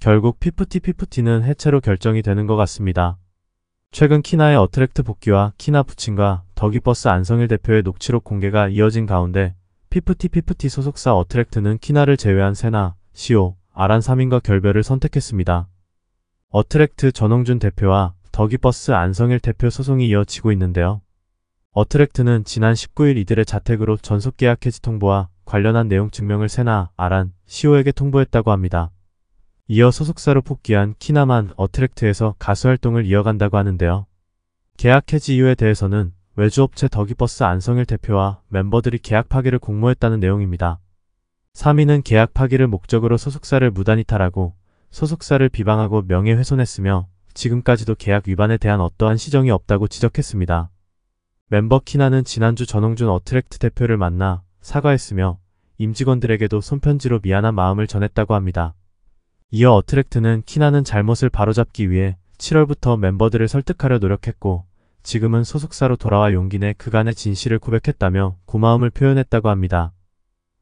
결국 피프티피프티는 해체로 결정이 되는 것 같습니다. 최근 키나의 어트랙트 복귀와 키나 부친과 더기버스 안성일 대표의 녹취록 공개가 이어진 가운데 피프티피프티 소속사 어트랙트는 키나를 제외한 세나, 시오, 아란 3인과 결별을 선택했습니다. 어트랙트 전홍준 대표와 더기버스 안성일 대표 소송이 이어지고 있는데요. 어트랙트는 지난 19일 이들의 자택으로 전속계약 해지 통보와 관련한 내용 증명을 세나, 아란, 시오에게 통보했다고 합니다. 이어 소속사로 복귀한 키나만 어트랙트에서 가수 활동을 이어간다고 하는데요. 계약 해지 이유에 대해서는 외주업체 더기버스 안성일 대표와 멤버들이 계약 파기를 공모했다는 내용입니다. 3위는 계약 파기를 목적으로 소속사를 무단이탈하고 소속사를 비방하고 명예훼손했으며 지금까지도 계약 위반에 대한 어떠한 시정이 없다고 지적했습니다. 멤버 키나는 지난주 전홍준 어트랙트 대표를 만나 사과했으며 임직원들에게도 손편지로 미안한 마음을 전했다고 합니다. 이어 어트랙트는 키나는 잘못을 바로잡기 위해 7월부터 멤버들을 설득하려 노력했고 지금은 소속사로 돌아와 용기 내 그간의 진실을 고백했다며 고마움을 표현했다고 합니다.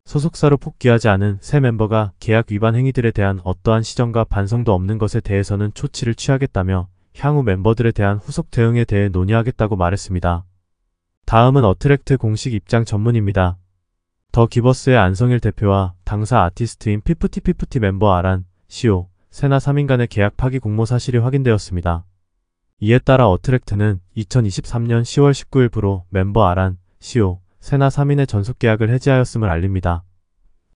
소속사로 복귀하지 않은 새 멤버가 계약 위반 행위들에 대한 어떠한 시정과 반성도 없는 것에 대해서는 조치를 취하겠다며 향후 멤버들에 대한 후속 대응에 대해 논의하겠다고 말했습니다. 다음은 어트랙트 공식 입장 전문입니다. 더 기버스의 안성일 대표와 당사 아티스트인 피프티피프티 멤버 아란, 시오, 세나 3인간의 계약 파기 공모 사실이 확인되었습니다. 이에 따라 어트랙트는 2023년 10월 19일부로 멤버 아란, 시오, 세나 3인의 전속 계약을 해지하였음을 알립니다.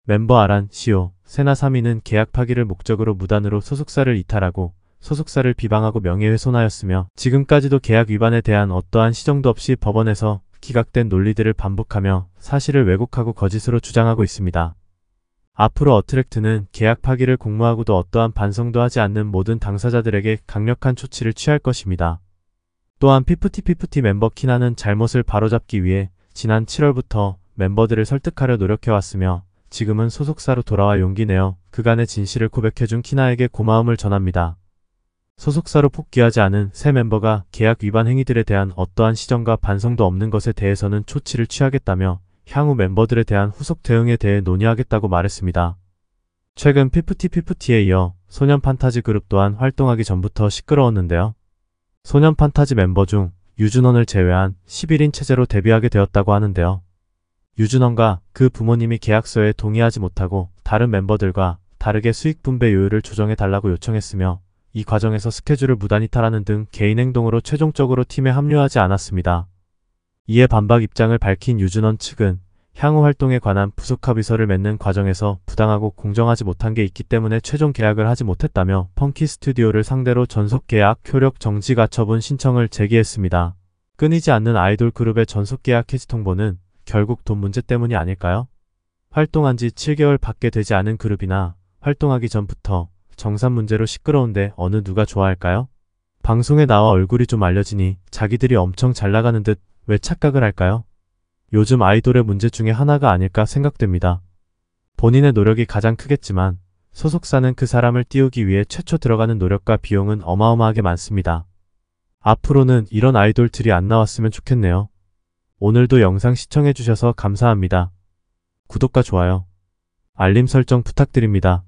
멤버 아란, 시오, 세나 3인은 계약 파기를 목적으로 무단으로 소속사를 이탈하고 소속사를 비방하고 명예훼손하였으며 지금까지도 계약 위반에 대한 어떠한 시정도 없이 법원에서 기각된 논리들을 반복하며 사실을 왜곡하고 거짓으로 주장하고 있습니다. 앞으로 어트랙트는 계약 파기를 공모하고도 어떠한 반성도 하지 않는 모든 당사자들에게 강력한 조치를 취할 것입니다. 또한 피프티피프티 멤버 키나는 잘못을 바로잡기 위해 지난 7월부터 멤버들을 설득하려 노력해왔으며 지금은 소속사로 돌아와 용기 내어 그간의 진실을 고백해준 키나에게 고마움을 전합니다. 소속사로 복귀하지 않은 새 멤버가 계약 위반 행위들에 대한 어떠한 시정과 반성도 없는 것에 대해서는 조치를 취하겠다며 향후 멤버들에 대한 후속 대응에 대해 논의하겠다고 말했습니다. 최근 피프티피프티에 이어 소년 판타지 그룹 또한 활동하기 전부터 시끄러웠는데요. 소년 판타지 멤버 중 유준원을 제외한 11인 체제로 데뷔하게 되었다고 하는데요. 유준원과 그 부모님이 계약서에 동의하지 못하고 다른 멤버들과 다르게 수익 분배 요율을 조정해 달라고 요청했으며 이 과정에서 스케줄을 무단히 타라는 등 개인 행동으로 최종적으로 팀에 합류하지 않았습니다. 이에 반박 입장을 밝힌 유준원 측은 향후 활동에 관한 부속 합의서를 맺는 과정에서 부당하고 공정하지 못한 게 있기 때문에 최종 계약을 하지 못했다며 펑키 스튜디오를 상대로 전속 계약 효력 정지 가처분 신청을 제기했습니다. 끊이지 않는 아이돌 그룹의 전속 계약 해지 통보는 결국 돈 문제 때문이 아닐까요? 활동한 지 7개월 밖에 되지 않은 그룹이나 활동하기 전부터 정산 문제로 시끄러운데 어느 누가 좋아할까요? 방송에 나와 얼굴이 좀 알려지니 자기들이 엄청 잘 나가는 듯왜 착각을 할까요? 요즘 아이돌의 문제 중에 하나가 아닐까 생각됩니다. 본인의 노력이 가장 크겠지만 소속사는 그 사람을 띄우기 위해 최초 들어가는 노력과 비용은 어마어마하게 많습니다. 앞으로는 이런 아이돌들이 안 나왔으면 좋겠네요. 오늘도 영상 시청해주셔서 감사합니다. 구독과 좋아요, 알림 설정 부탁드립니다.